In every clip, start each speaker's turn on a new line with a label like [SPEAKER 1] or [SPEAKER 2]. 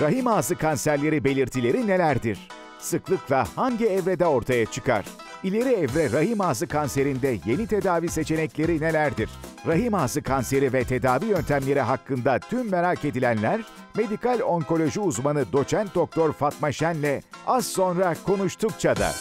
[SPEAKER 1] Rahim ağzı kanserleri belirtileri nelerdir? Sıklıkla hangi evrede ortaya çıkar? İleri evre rahim ağzı kanserinde yeni tedavi seçenekleri nelerdir? Rahim ağzı kanseri ve tedavi yöntemleri hakkında tüm merak edilenler, medikal onkoloji uzmanı doçent doktor Fatma Şen'le az sonra konuştukça da.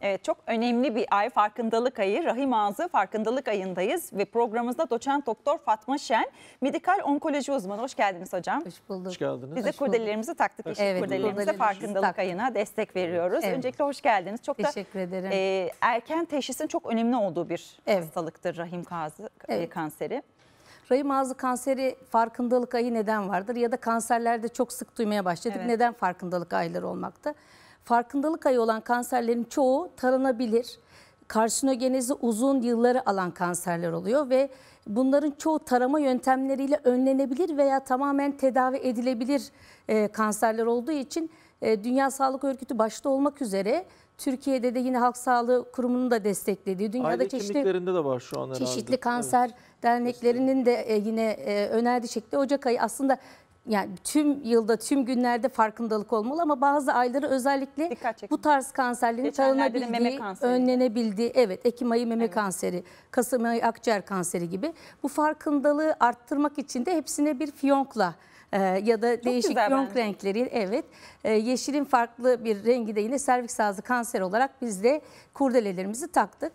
[SPEAKER 2] Evet çok önemli bir ay farkındalık ayı. Rahim Ağzı farkındalık ayındayız ve programımızda doçent doktor Fatma Şen medikal onkoloji uzmanı. Hoş geldiniz hocam. Hoş bulduk. Hoş geldiniz. Biz de hoş taktık. Hoş evet, kurdelelerimize farkındalık taktık. ayına destek veriyoruz. Evet. Öncelikle hoş geldiniz. Çok Teşekkür da, ederim. E, erken teşhisin çok önemli olduğu bir evet. hastalıktır rahim ağzı e, evet. kanseri.
[SPEAKER 3] Rahim ağzı kanseri farkındalık ayı neden vardır? Ya da kanserlerde çok sık duymaya başladık. Evet. Neden farkındalık ayları olmakta? Farkındalık ayı olan kanserlerin çoğu taranabilir. Karsinogenezi uzun yılları alan kanserler oluyor ve bunların çoğu tarama yöntemleriyle önlenebilir veya tamamen tedavi edilebilir e, kanserler olduğu için e, Dünya Sağlık Örgütü başta olmak üzere Türkiye'de de yine Halk Sağlığı Kurumu'nun da desteklediği dünyada Aile çeşitli
[SPEAKER 1] de var şu an çeşitli kanser
[SPEAKER 3] evet. derneklerinin de e, yine e, önerdiği şekilde Ocak ayı aslında yani tüm yılda tüm günlerde farkındalık olmalı ama bazı ayları özellikle bu tarz kanserlerin çalınabildiği, önlenebildiği evet Ekim ayı meme evet. kanseri, Kasım ayı akciğer kanseri gibi bu farkındalığı arttırmak için de hepsine bir fiyonkla e, ya da Çok değişik yonk renkleri evet e, yeşilin farklı bir rengi de yine serviks ağzı kanser olarak biz de kurdelelerimizi taktık.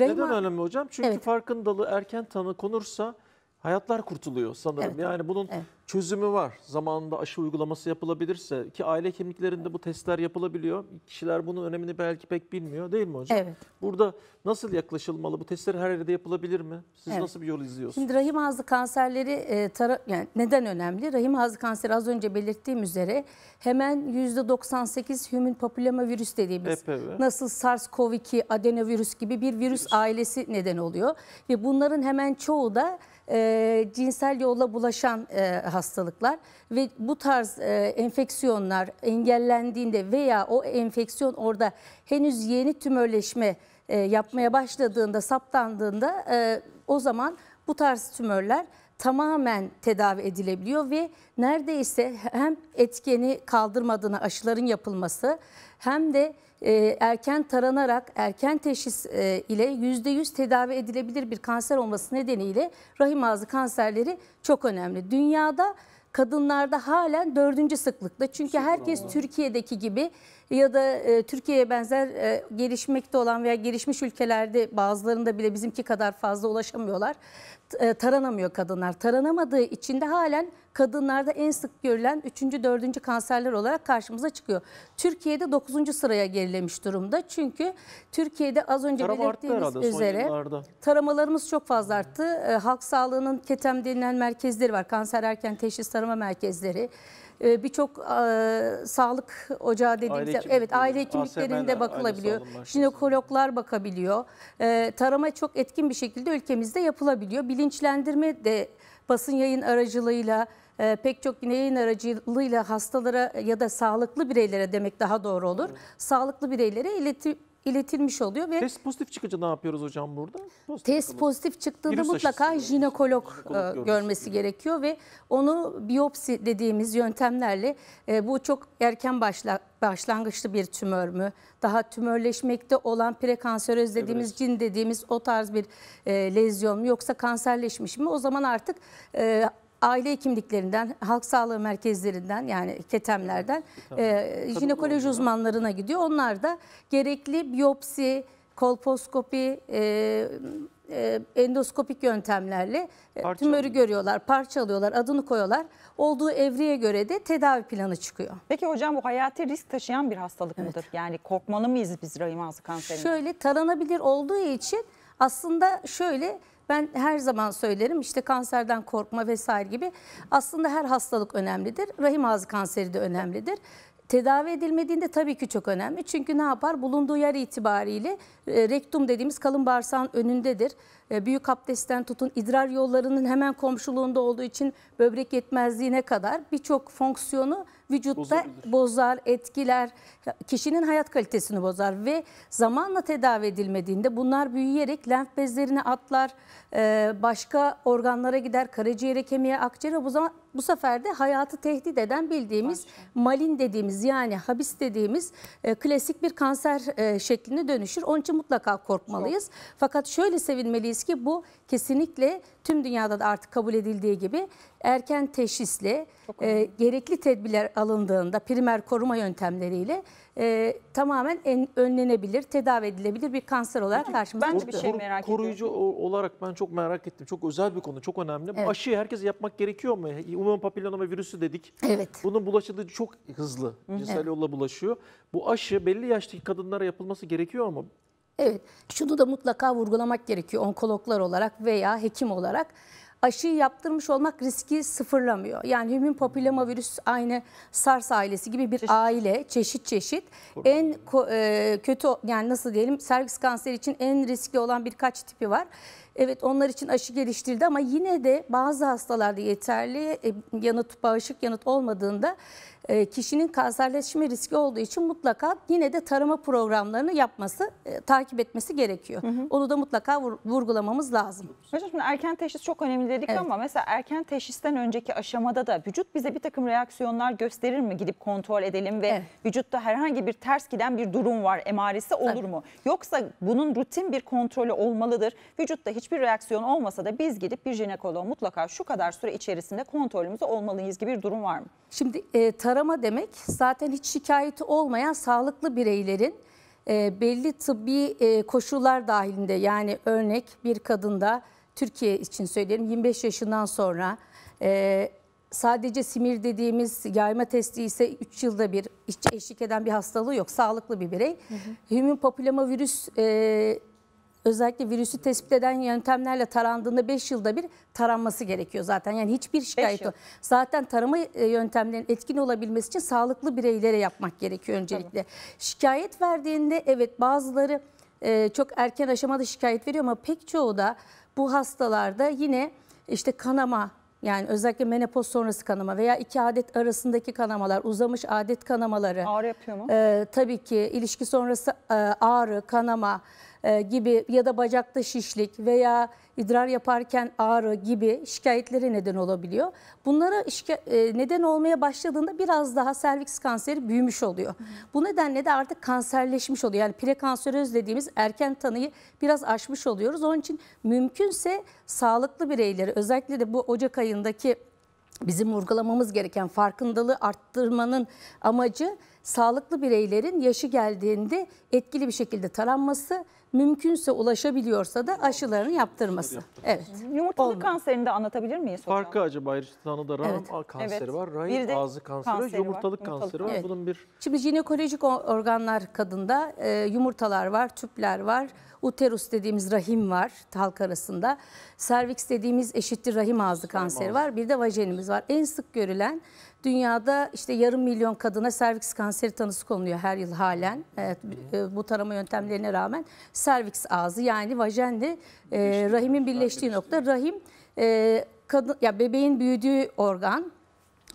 [SPEAKER 3] Rahim Neden
[SPEAKER 1] önemli hocam? Çünkü evet. farkındalığı erken tanı konursa hayatlar kurtuluyor sanırım. Evet. Yani bunun evet çözümü var. Zamanında aşı uygulaması yapılabilirse ki aile hekimliklerinde bu testler yapılabiliyor. Kişiler bunun önemini belki pek bilmiyor değil mi hocam? Evet. Burada nasıl yaklaşılmalı? Bu testler her yerde yapılabilir mi? Siz evet. nasıl bir yol izliyorsunuz? Şimdi
[SPEAKER 3] rahim ağzı kanserleri e, tara yani neden önemli? Rahim ağzı kanseri az önce belirttiğim üzere hemen %98 human papilloma virüs dediğimiz EPV. nasıl SARS-CoV-2 adenovirüs gibi bir virüs, virüs ailesi neden oluyor ve bunların hemen çoğu da e, cinsel yolla bulaşan e, hastalıklar ve bu tarz e, enfeksiyonlar engellendiğinde veya o enfeksiyon orada henüz yeni tümörleşme e, yapmaya başladığında, saptandığında e, o zaman bu tarz tümörler tamamen tedavi edilebiliyor ve neredeyse hem etkeni kaldırmadığına aşıların yapılması hem de e, erken taranarak erken teşhis e, ile %100 tedavi edilebilir bir kanser olması nedeniyle rahim ağzı kanserleri çok önemli. Dünyada kadınlarda halen dördüncü sıklıkta. Çünkü herkes Türkiye'deki gibi ya da e, Türkiye'ye benzer e, gelişmekte olan veya gelişmiş ülkelerde bazılarında bile bizimki kadar fazla ulaşamıyorlar. E, taranamıyor kadınlar. Taranamadığı için de halen kadınlarda en sık görülen 3. 4. kanserler olarak karşımıza çıkıyor. Türkiye'de 9. sıraya gerilemiş durumda. Çünkü Türkiye'de az önce Tarama belirttiğimiz üzere taramalarımız çok fazla arttı. E, halk sağlığının ketem denilen merkezleri var. Kanser erken teşhis tarama merkezleri. Ee, birçok e, sağlık ocağı dediğimiz aile evet aile hekimliklerinde bakılabiliyor. Jinekologlar bakabiliyor. Ee, tarama çok etkin bir şekilde ülkemizde yapılabiliyor. Bilinçlendirme de basın yayın aracılığıyla e, pek çok yine yayın aracılığıyla hastalara ya da sağlıklı bireylere demek daha doğru olur. Evet. Sağlıklı bireylere iletip iletilmiş oluyor ve Test
[SPEAKER 1] pozitif çıkınca ne yapıyoruz hocam burada?
[SPEAKER 3] Pozitif test bakalım. pozitif çıktığında Virüs mutlaka aşısı, jinekolog, e, görmesi gibi. gerekiyor ve onu biyopsi dediğimiz yöntemlerle e, bu çok erken başla, başlangıçlı bir tümör mü? Daha tümörleşmekte olan prekanseröz dediğimiz evet. cin dediğimiz o tarz bir e, lezyon mu yoksa kanserleşmiş mi? O zaman artık e, aile hekimliklerinden, halk sağlığı merkezlerinden yani ketemlerden tamam. e, jinekoloji uzmanlarına gidiyor. Onlar da gerekli biyopsi, kolposkopi, e, e, endoskopik yöntemlerle e, Parça tümörü görüyorlar, parçalıyorlar, adını koyuyorlar. Olduğu evreye göre de tedavi planı çıkıyor.
[SPEAKER 2] Peki hocam bu hayati risk taşıyan bir hastalık evet. mıdır? Yani korkmalı mıyız biz rahim ağzı kanserine?
[SPEAKER 3] Şöyle taranabilir olduğu için aslında şöyle ben her zaman söylerim işte kanserden korkma vesaire gibi aslında her hastalık önemlidir. Rahim ağzı kanseri de önemlidir. Tedavi edilmediğinde tabii ki çok önemli. Çünkü ne yapar? Bulunduğu yer itibariyle e, rektum dediğimiz kalın bağırsağın önündedir. Ee, büyük abdestten tutun idrar yollarının hemen komşuluğunda olduğu için böbrek yetmezliğine kadar birçok fonksiyonu vücutta Bozabilir. bozar, etkiler, kişinin hayat kalitesini bozar ve zamanla tedavi edilmediğinde bunlar büyüyerek lenf bezlerine atlar, ee, başka organlara gider, karaciğere, kemiğe, akciğere bu zaman bu sefer de hayatı tehdit eden bildiğimiz Başka. malin dediğimiz yani habis dediğimiz e, klasik bir kanser e, şeklinde dönüşür. Onun için mutlaka korkmalıyız. Çok. Fakat şöyle sevinmeliyiz diyebiliriz ki bu kesinlikle tüm dünyada da artık kabul edildiği gibi erken teşhisle e, gerekli tedbirler alındığında primer koruma yöntemleriyle e, tamamen en, önlenebilir, tedavi edilebilir bir kanser olarak karşımıza Ben de bir şey merak ediyorum.
[SPEAKER 1] Koruyucu olarak ben çok merak ettim. Çok özel bir konu, çok önemli. Evet. Bu herkes yapmak gerekiyor mu? Human papillonoma virüsü dedik. Evet. Bunun bulaşıcılığı çok hızlı. Cinsel evet. yolla bulaşıyor. Bu aşı belli yaştaki kadınlara yapılması gerekiyor mu?
[SPEAKER 3] Evet, şunu da mutlaka vurgulamak gerekiyor onkologlar olarak veya hekim olarak. Aşıyı yaptırmış olmak riski sıfırlamıyor. Yani human papillomavirüs aynı SARS ailesi gibi bir çeşit. aile çeşit çeşit. Doğru. En e, kötü yani nasıl diyelim servis kanseri için en riskli olan birkaç tipi var. Evet onlar için aşı geliştirildi ama yine de bazı hastalarda yeterli e, yanıt bağışık yanıt olmadığında e, kişinin kanserleşme riski olduğu için mutlaka yine de tarama programlarını yapması, e, takip etmesi gerekiyor. Hı hı. Onu da mutlaka vurgulamamız lazım. Hocam şimdi erken teşhis çok önemli
[SPEAKER 2] dedik evet. ama mesela erken teşhisten önceki aşamada da vücut bize bir takım reaksiyonlar gösterir mi? Gidip kontrol edelim ve evet. vücutta herhangi bir ters giden bir durum var emaresi olur evet. mu? Yoksa bunun rutin bir kontrolü olmalıdır. Vücutta hiç hiçbir reaksiyon olmasa da biz gidip bir jinekoloğa mutlaka şu kadar süre içerisinde kontrolümüzde olmalıyız gibi bir durum var mı?
[SPEAKER 3] Şimdi e, tarama demek zaten hiç şikayeti olmayan sağlıklı bireylerin e, belli tıbbi e, koşullar dahilinde yani örnek bir kadında Türkiye için söyleyelim 25 yaşından sonra e, sadece simir dediğimiz yayma testi ise 3 yılda bir hiç eşlik eden bir hastalığı yok. Sağlıklı bir birey. Hı hı. Human papilloma virüs e, özellikle virüsü tespit eden yöntemlerle tarandığında 5 yılda bir taranması gerekiyor zaten. Yani hiçbir şikayet yok. Zaten tarama e, yöntemlerinin etkin olabilmesi için sağlıklı bireylere yapmak gerekiyor öncelikle. Tabii. Şikayet verdiğinde evet bazıları e, çok erken aşamada şikayet veriyor ama pek çoğu da bu hastalarda yine işte kanama yani özellikle menopoz sonrası kanama veya iki adet arasındaki kanamalar, uzamış adet kanamaları. Ağrı yapıyor mu? E, tabii ki ilişki sonrası e, ağrı, kanama, e, gibi ya da bacakta şişlik veya idrar yaparken ağrı gibi şikayetlere neden olabiliyor. Bunlara e, neden olmaya başladığında biraz daha serviks kanseri büyümüş oluyor. Bu nedenle de artık kanserleşmiş oluyor. Yani prekanseröz dediğimiz erken tanıyı biraz aşmış oluyoruz. Onun için mümkünse sağlıklı bireyleri özellikle de bu Ocak ayındaki bizim vurgulamamız gereken farkındalığı arttırmanın amacı sağlıklı bireylerin yaşı geldiğinde etkili bir şekilde taranması, mümkünse ulaşabiliyorsa da aşılarını yaptırması. Evet. Yumurtalık Olmadı. kanserini de anlatabilir miyiz hocam? Farkı
[SPEAKER 1] acaba işte tanıda rahim evet. kanseri evet. var, rahim ağzı kanseri, kanseri yumurtalık var. kanseri var. Evet. Bunun
[SPEAKER 3] bir Şimdi jinekolojik organlar kadında e, yumurtalar var, tüpler var, uterus dediğimiz rahim var halk arasında. Serviks dediğimiz eşittir rahim ağzı kanseri var. Bir de vajenimiz var. En sık görülen dünyada işte yarım milyon kadına serviks kanseri kanseri tanısı konuluyor her yıl halen. Evet, e, bu tarama yöntemlerine rağmen serviks ağzı yani vajenle e, rahimin birleştiği nokta. Rahim e, kadın ya bebeğin büyüdüğü organ.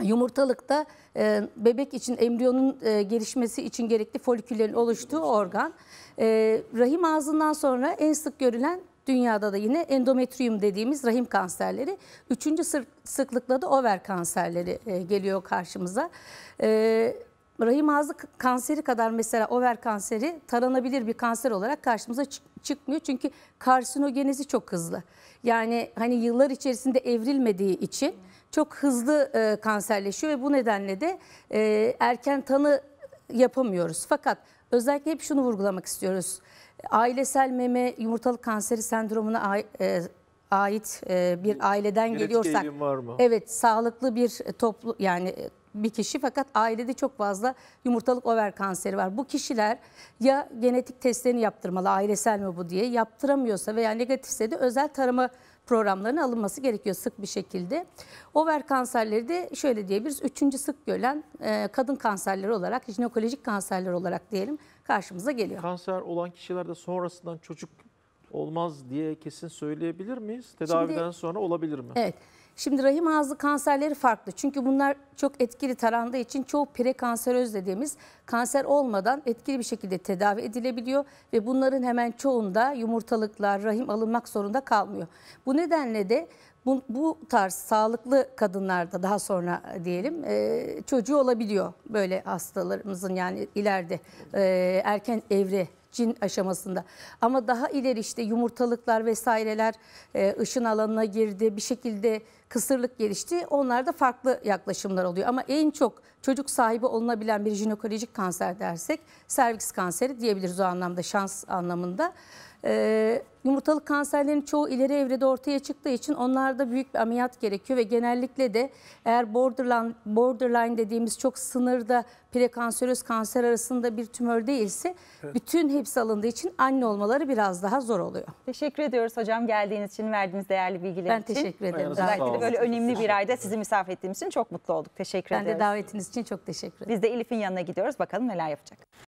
[SPEAKER 3] Yumurtalıkta e, bebek için embriyonun e, gelişmesi için gerekli foliküllerin oluştuğu organ. E, rahim ağzından sonra en sık görülen Dünyada da yine endometrium dediğimiz rahim kanserleri. Üçüncü sıklıkla da over kanserleri e, geliyor karşımıza. E, rahim ağzı kanseri kadar mesela over kanseri taranabilir bir kanser olarak karşımıza çık çıkmıyor. Çünkü karsinogenezi çok hızlı. Yani hani yıllar içerisinde evrilmediği için çok hızlı e, kanserleşiyor ve bu nedenle de e, erken tanı yapamıyoruz. Fakat özellikle hep şunu vurgulamak istiyoruz. Ailesel meme yumurtalık kanseri sendromuna e, ait e, bir aileden Genetik geliyorsak var mı? evet sağlıklı bir toplu yani e, bir kişi fakat ailede çok fazla yumurtalık over kanseri var. Bu kişiler ya genetik testlerini yaptırmalı ailesel mi bu diye yaptıramıyorsa veya negatifse de özel tarama programlarına alınması gerekiyor sık bir şekilde. Over kanserleri de şöyle diyebiliriz. Üçüncü sık görülen e, kadın kanserleri olarak, jinekolojik kanserler olarak diyelim karşımıza geliyor.
[SPEAKER 1] Kanser olan kişilerde sonrasından çocuk olmaz diye kesin söyleyebilir miyiz? Tedaviden Şimdi, sonra olabilir mi? Evet.
[SPEAKER 3] Şimdi rahim ağzı kanserleri farklı. Çünkü bunlar çok etkili tarandığı için çoğu prekanseröz dediğimiz kanser olmadan etkili bir şekilde tedavi edilebiliyor ve bunların hemen çoğunda yumurtalıklar, rahim alınmak zorunda kalmıyor. Bu nedenle de bu, bu tarz sağlıklı kadınlarda daha sonra diyelim e, çocuğu olabiliyor böyle hastalarımızın yani ileride e, erken evre cin aşamasında. Ama daha ileri işte yumurtalıklar vesaireler e, ışın alanına girdi. Bir şekilde kısırlık gelişti. Onlarda farklı yaklaşımlar oluyor. Ama en çok çocuk sahibi olunabilen bir jinekolojik kanser dersek serviks kanseri diyebiliriz o anlamda şans anlamında. E, yumurtalık kanserlerin çoğu ileri evrede ortaya çıktığı için onlarda büyük bir ameliyat gerekiyor ve genellikle de eğer borderline, borderline dediğimiz çok sınırda prekanseröz kanser arasında bir tümör değilse evet. bütün hepsi alındığı için anne olmaları biraz daha zor oluyor. Teşekkür ediyoruz hocam geldiğiniz için verdiğiniz değerli bilgiler ben için. Ben teşekkür ederim. Özellikle böyle önemli bir
[SPEAKER 2] ayda sizi misafir ettiğimiz için çok mutlu olduk. Teşekkür ben ediyoruz. Ben de davetiniz için çok teşekkür ederim. Biz de Elif'in yanına gidiyoruz bakalım neler yapacak.